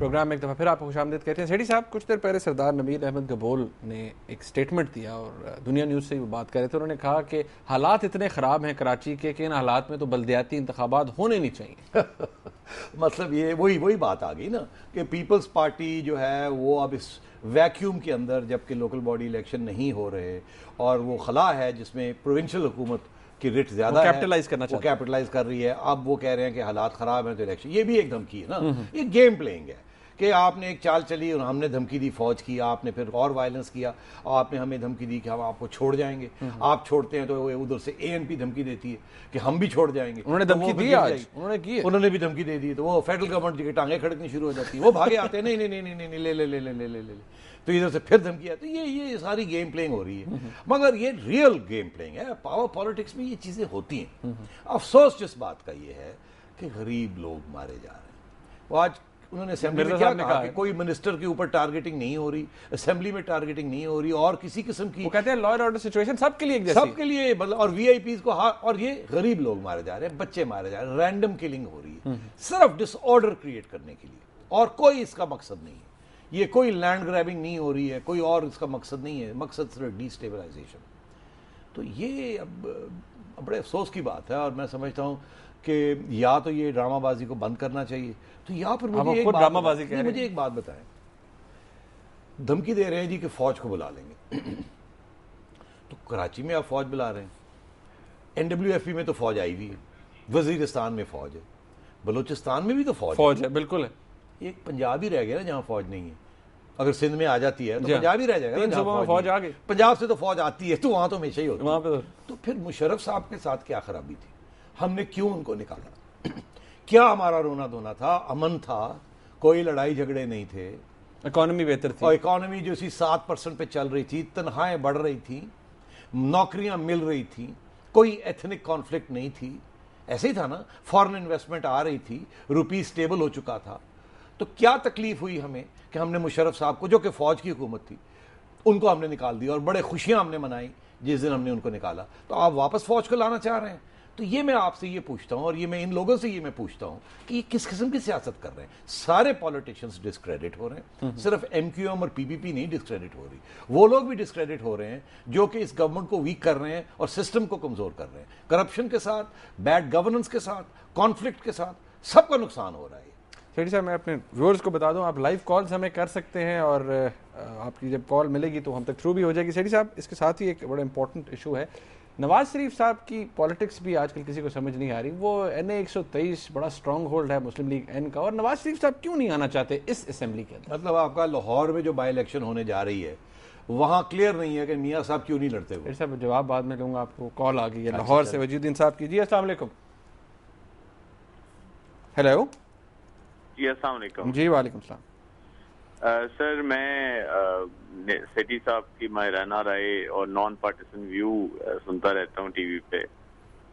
Programme में एक दफ़ा फिर आपको खुश आमदेद कहते हैं सेठी साहब कुछ देर पहले सरदार नबील अहमद गबोल ने एक स्टेटमेंट दिया और दुनिया न्यूज़ से वो बात कर रहे थे उन्होंने कहा कि हालात इतने ख़राब हैं कराची के कि इन हालात में तो बलदियाती इंतबात होने नहीं चाहिए मतलब ये वही वही बात आ गई ना कि पीपल्स पार्टी जो है वो अब इस वैक्यूम के अंदर जबकि लोकल बॉडी इलेक्शन नहीं हो रहे और वो खला है जिसमें प्रोविंशल हुकूमत की रेट ज्यादा कैपिटलाइज करना चाहिए कैपिटलाइज कर रही है अब वो कह रहे हैं कि हालात खराब हैं तो इलेक्शन ये भी एक धमकी है ना हम्म, हम्म। ये गेम प्लेइंग है कि आपने एक चाल चली और हमने धमकी दी फौज की आपने फिर और वायलेंस किया आपने हमें धमकी दी कि हम आपको छोड़ जाएंगे हम्म। आप छोड़ते हैं तो उधर से एएनपी धमकी देती है कि हम भी छोड़ जाएंगे उन्होंने तो धमकी दी आज उन्होंने की उन्होंने भी धमकी दे दी तो वो फेडरल गवर्नमेंट की टांगे खड़कनी शुरू हो जाती है वो भागे आते हैं नहीं नहीं नहीं नहीं ले ले ले ले ले ले ले तो इधर से फिर धमकी आती है ये ये सारी गेम प्लेइंग हो रही है हम्म, हम्म। मगर ये रियल गेम प्लेइंग है पावर पॉलिटिक्स में ये चीज़ें होती हैं अफसोस जिस बात का ये है कि गरीब लोग मारे जा रहे हैं वो आज उन्होंने असेंबली में क्या कहा कि कोई मिनिस्टर के ऊपर टारगेटिंग नहीं हो रही असेंबली में टारगेटिंग नहीं हो रही और किसी किस्म की वो कहते हैं लॉ एंड ऑर्डर सिचुएशन सबके लिए सबके लिए मतलब और वी को और ये गरीब लोग मारे जा रहे हैं बच्चे मारे जा रहे हैं रैंडम किलिंग हो रही है हम्म। सिर्फ डिसऑर्डर क्रिएट करने के लिए और कोई इसका मकसद नहीं है ये कोई लैंड ग्रैबिंग नहीं हो रही है कोई और इसका मकसद नहीं है मकसद सिर्फ डिस्टेबलाइजेशन तो ये अब बड़े अफसोस की बात है और मैं समझता हूँ कि या तो ये ड्रामाबाजी को बंद करना चाहिए तो या फिर मुझे एक ड्रामाबाजी के मुझे एक बात बताएं धमकी दे रहे हैं जी कि फौज को बुला लेंगे तो कराची में आप फौज बुला रहे हैं एनडब्ल्यू में तो फौज आई हुई है वजीरिस्तान में फौज है बलूचिस्तान में भी तो फौज फौज है बिल्कुल है एक पंजाब ही रह गया ना जहाँ फौज नहीं है अगर सिंध में आ जाती है तो पंजाब ही रह जाएगा तीन सूबों में फौज आ गई पंजाब से तो फौज आती है तो वहां तो हमेशा ही होती वहां पे तो, तो फिर मुशरफ साहब के साथ क्या खराबी थी हमने क्यों उनको निकाला क्या हमारा रोना धोना था अमन था कोई लड़ाई झगड़े नहीं थे इकोनॉमी बेहतर थी और इकोनॉमी जो सी सात परसेंट पे चल रही थी तनखाएं बढ़ रही थी नौकरियां मिल रही थी कोई एथनिक कॉन्फ्लिक्ट नहीं थी ऐसे ही था ना फॉरेन इन्वेस्टमेंट आ रही थी रुपी स्टेबल हो चुका था तो क्या तकलीफ हुई हमें कि हमने मुशरफ साहब को जो कि फ़ौज की हुकूमत थी उनको हमने निकाल दिया और बड़े खुशियाँ हमने मनाई जिस दिन हमने उनको निकाला तो आप वापस फ़ौज को लाना चाह रहे हैं तो ये मैं आपसे ये पूछता हूँ और ये मैं इन लोगों से ये मैं पूछता हूं कि ये किस किस्म की सियासत कर रहे हैं सारे पॉलिटिशियंस डिस्क्रेडिट हो रहे हैं हम्म। सिर्फ एम क्यू एम और पीपीपी नहीं डिस्क्रेडिट हो रही वो लोग भी डिस्क्रेडिट हो रहे हैं जो कि इस गवर्नमेंट को वीक कर रहे हैं और सिस्टम को कमज़ोर कर रहे हैं करप्शन के साथ बैड गवर्नेंस के साथ कॉन्फ्लिक्ट के साथ सबका नुकसान हो रहा है सेठी साहब मैं अपने व्यूअर्स को बता दूं आप लाइव कॉल्स हमें कर सकते हैं और आपकी जब कॉल मिलेगी तो हम तक थ्रू भी हो जाएगी सेठी साहब इसके साथ ही एक बड़ा इंपॉर्टेंट इशू है नवाज शरीफ साहब की पॉलिटिक्स भी आजकल किसी को समझ नहीं आ रही वो एन ए एक बड़ा स्ट्रॉन्ग होल्ड है मुस्लिम लीग एन का और नवाज शरीफ साहब क्यों नहीं आना चाहते इस असेंबली के अंदर मतलब आपका लाहौर में जो बाई इलेक्शन होने जा रही है वहाँ क्लियर नहीं है कि मियाँ साहब क्यों नहीं लड़ते फिर साहब जवाब बाद में लूँगा आपको कॉल आ गई है अच्छा, लाहौर से वजीद्दीन साहब की जी असल हेलो जी अस्सलाम जी वालेकुम सलाम सर मैं सेठी साहब की रहना राय और नॉन पार्टिसन व्यू सुनता रहता हूँ टीवी पे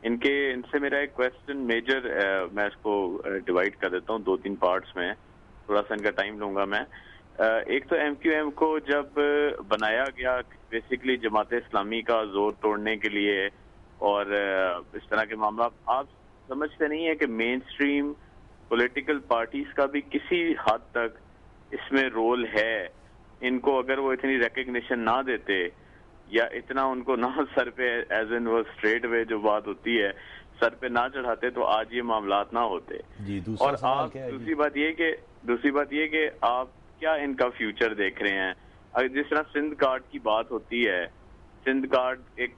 इनके इनसे मेरा एक क्वेश्चन मेजर आ, मैं इसको डिवाइड कर देता हूँ दो तीन पार्ट्स में थोड़ा सा इनका टाइम लूंगा मैं आ, एक तो एम क्यू एम को जब बनाया गया बेसिकली जमात इस्लामी का जोर तोड़ने के लिए और इस तरह के मामला आप समझते नहीं है कि मेन स्ट्रीम पॉलिटिकल पार्टीज का भी किसी हद तक इसमें रोल है इनको अगर वो इतनी रिकग्निशन ना देते या इतना उनको ना सर पे एज एन वो स्ट्रेट वे जो बात होती है सर पे ना चढ़ाते तो आज ये मामला ना होते जी, और आप दूसरी बात ये कि दूसरी बात ये कि आप क्या इनका फ्यूचर देख रहे हैं अगर जिस तरह सिंध कार्ड की बात होती है सिंध कार्ड एक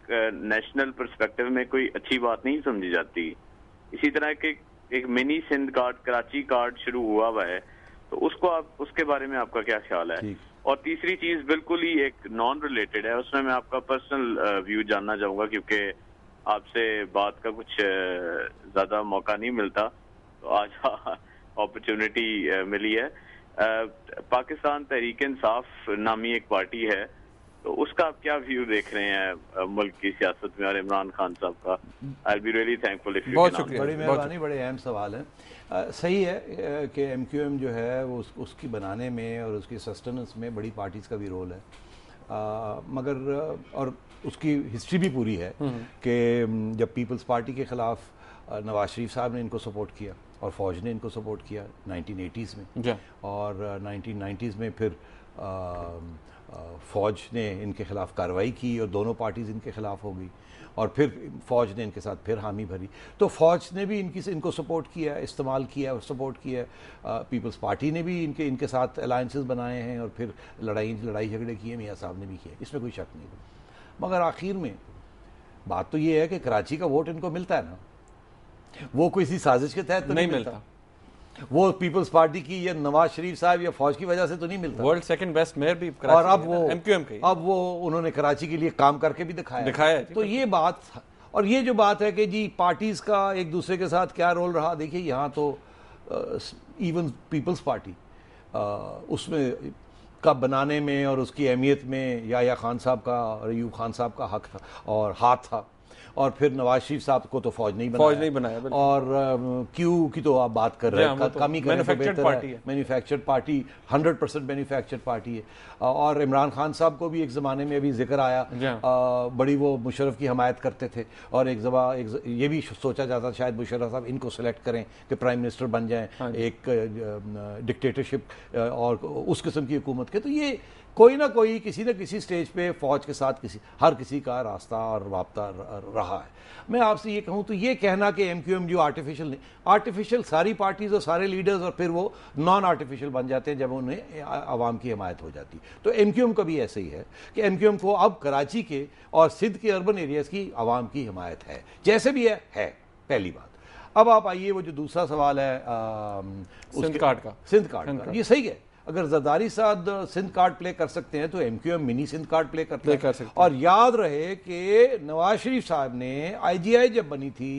नेशनल परस्पेक्टिव में कोई अच्छी बात नहीं समझी जाती इसी तरह के एक mini Sindh card Karachi card शुरू हुआ हुआ है तो उसको आप उसके बारे में आपका क्या ख्याल है और तीसरी चीज बिल्कुल ही एक नॉन रिलेटेड है उसमें मैं आपका पर्सनल व्यू जानना चाहूंगा क्योंकि आपसे बात का कुछ ज्यादा मौका नहीं मिलता तो आज अपॉर्चुनिटी मिली है पाकिस्तान तहरीक इंसाफ नामी एक पार्टी है तो उसका आप क्या व्यू देख रहे हैं मुल्क की सियासत में और इमरान खान साहब का I be really thankful if बहुत शुक्रिया बड़ी मेहरबानी बड़े अहम सवाल है आ, सही है कि एम क्यू एम जो है वो उस, उसकी बनाने में और उसकी सस्टेनेंस में बड़ी पार्टीज़ का भी रोल है आ, मगर और उसकी हिस्ट्री भी पूरी है हम्म। कि जब पीपल्स पार्टी के ख़िलाफ़ नवाज शरीफ साहब ने इनको सपोर्ट किया और फौज ने इनको सपोर्ट किया 1980s में और 1990s में फिर फ़ौज ने इनके ख़िलाफ़ कार्रवाई की और दोनों पार्टीज़ इनके ख़िलाफ़ हो गई और फिर फ़ौज ने इनके साथ फिर हामी भरी तो फ़ौज ने भी इनकी इनको सपोर्ट किया इस्तेमाल किया और सपोर्ट किया पीपल्स पार्टी ने भी इनके इनके साथ अलायंसेस बनाए हैं और फिर लड़ाई लड़ाई झगड़े किए मियाँ साहब ने भी किए इसमें कोई शक नहीं मगर आखिर में बात तो ये है कि कराची का वोट इनको मिलता है ना वो किसी साजिश के तहत तो नहीं, नहीं मिलता वो पीपल्स पार्टी की या नवाज शरीफ साहब या फौज की वजह से तो नहीं मिलता वर्ल्ड सेकंड बेस्ट मेयर भी और अब वो एमक्यूएम के अब वो उन्होंने कराची के लिए काम करके भी दिखाया दिखाया तो ये बात और ये जो बात है कि जी पार्टीज का एक दूसरे के साथ क्या रोल रहा देखिए यहाँ तो इवन पीपल्स पार्टी उसमें का बनाने में और उसकी अहमियत में या, या खान साहब का और खान साहब का हक था और हाथ था और फिर नवाज शरीफ साहब को तो फौज नहीं फौज नहीं बनाया और क्यू की तो आप बात कर रहे हैं कम ही करें manufactured party hundred percent manufactured party है और इमरान खान साहब को भी एक ज़माने में अभी जिक्र आया हाँ। बड़ी वो मुशरफ की हमायत करते थे और एक जबा एक ये भी सोचा जाता शायद मुशरफ साहब इनको सेलेक्ट करें कि प्राइम मिनिस्टर बन जाए हाँ एक डिक्टेटरशिप और उस किस्म की हुकूमत के तो ये कोई ना कोई किसी न किसी स्टेज पे फौज के साथ किसी हर किसी का रास्ता और वापता रहा है मैं आपसे ये कहूँ तो ये कहना कि एम क्यू एम जो आर्टिफिशियल नहीं आर्टिफिशियल सारी पार्टीज और सारे लीडर्स और फिर वो नॉन आर्टिफिशियल बन जाते हैं जब उन्हें आवाम की हमायत हो जाती है तो एम क्यू एम का भी ऐसे ही है कि एम क्यू एम को अब कराची के और सिंध के अर्बन एरियाज़ की आवाम की हमायत है जैसे भी है, है पहली बात अब आप आइए वो जो दूसरा सवाल है सिंध कार्ड का सिंध कार्ड का ये सही है अगर जरदारी साध सिंध कार्ड प्ले कर सकते हैं तो M Q M mini Sindh card play कर, प्ले कर सकते और याद रहे कि नवाज शरीफ साहब ने आईजीआई जब बनी थी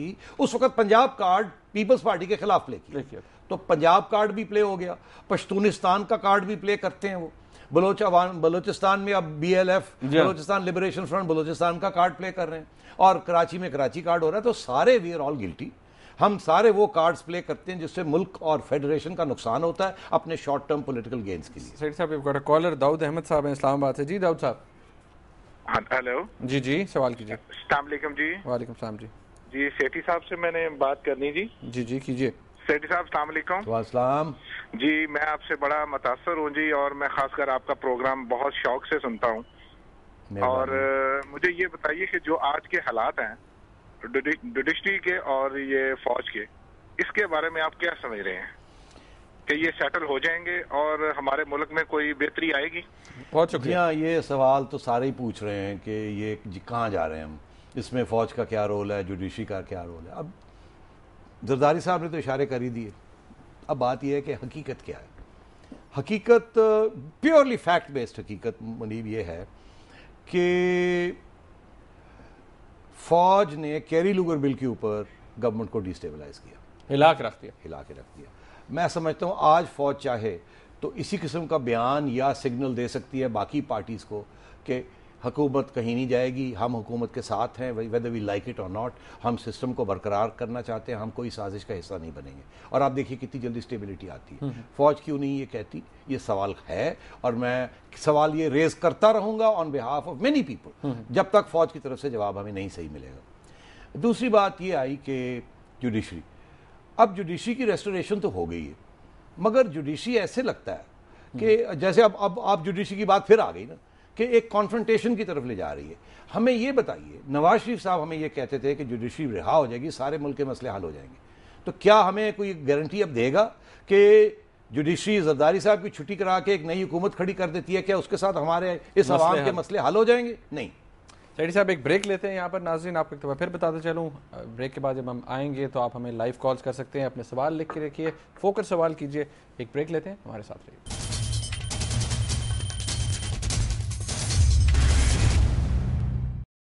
उस वक्त पंजाब कार्ड पीपल्स पार्टी के खिलाफ प्ले किया तो पंजाब कार्ड भी प्ले हो गया पश्तूनिस्तान का कार्ड भी प्ले करते हैं वो बलोच बलोचिस्तान में अब B L F Balochistan Liberation Front Balochistan का कार्ड प्ले कर रहे हैं और कराची में कराची कार्ड हो रहा है तो सारे वी आर ऑल गिल्टी हम सारे वो कार्ड्स प्ले करते हैं जिससे मुल्क और फेडरेशन का नुकसान होता है अपने शॉर्ट टर्म पोलिटिकल गेम्स के लिए सैयद साहब गॉट कॉलर दाऊद अहमद साहब हैं इस्लामाबाद से जी दाऊद साहब हेलो हाँ, जी जी सवाल कीजिए अलैक्म जी वालेकुम सलाम जी जी सेठी साहब से मैंने बात करनी जी जी जी कीजिए सेठी साहब सलामकुम जी मैं आपसे बड़ा मुतासर हूँ जी और मैं खासकर आपका प्रोग्राम बहुत शौक से सुनता हूँ और मुझे ये बताइए कि जो आज के हालात हैं जुडिशरी के और ये फौज के इसके बारे में आप क्या समझ रहे हैं कि ये सेटल हो जाएंगे और हमारे मुल्क में कोई बेहतरी आएगी बहुत शुक्रिया हाँ, ये सवाल तो सारे ही पूछ रहे हैं कि ये कहाँ जा रहे हैं हम इसमें फ़ौज का क्या रोल है जुडिशरी का क्या रोल है अब जरदारी साहब ने तो इशारे कर ही दिए अब बात यह है कि हकीकत क्या है हकीकत प्योरली फैक्ट बेस्ड हकीकत मनीब मतलब ये है कि फौज ने कैरी लूगर बिल के ऊपर गवर्नमेंट को डिस्टेबलाइज किया हिला के रख दिया हिला के रख दिया मैं समझता हूँ आज फौज चाहे तो इसी किस्म का बयान या सिग्नल दे सकती है बाकी पार्टीज़ को कि हुकूमत कहीं नहीं जाएगी हम हुकूमत के साथ हैं वेदर वी लाइक इट और नॉट हम सिस्टम को बरकरार करना चाहते हैं हम कोई साजिश का हिस्सा नहीं बनेंगे और आप देखिए कितनी जल्दी स्टेबिलिटी आती है हम्म। फौज क्यों नहीं ये कहती ये सवाल है और मैं सवाल ये रेज करता रहूंगा on behalf of many people जब तक फौज की तरफ से जवाब हमें नहीं सही मिलेगा दूसरी बात ये आई कि जुडिशरी अब जुडिशरी की रेस्टोरेशन तो हो गई है मगर जुडिशरी ऐसे लगता है कि हम्म। जैसे अब अब आप जुडिशरी की बात फिर आ गई ना कि एक कॉन्फ्रेंटेशन की तरफ ले जा रही है हमें ये बताइए नवाज शरीफ साहब हमें ये कहते थे कि जुडिशरी रिहा हो जाएगी सारे मुल्क के मसले हल हो जाएंगे तो क्या हमें कोई गारंटी अब देगा कि जुडिशरी जरदारी साहब की छुट्टी करा के एक नई हुकूमत खड़ी कर देती है क्या उसके साथ हमारे इस आवाम के मसले हल हो जाएंगे नहीं सैडी साहब एक ब्रेक लेते हैं यहाँ पर नाजरीन आपको एक दफ़ा फिर बताते चलूँ ब्रेक के बाद जब हम आएंगे तो आप हमें लाइव कॉल्स कर सकते हैं अपने सवाल लिख के रखिए फोकस सवाल कीजिए एक ब्रेक लेते हैं हमारे साथ रहिए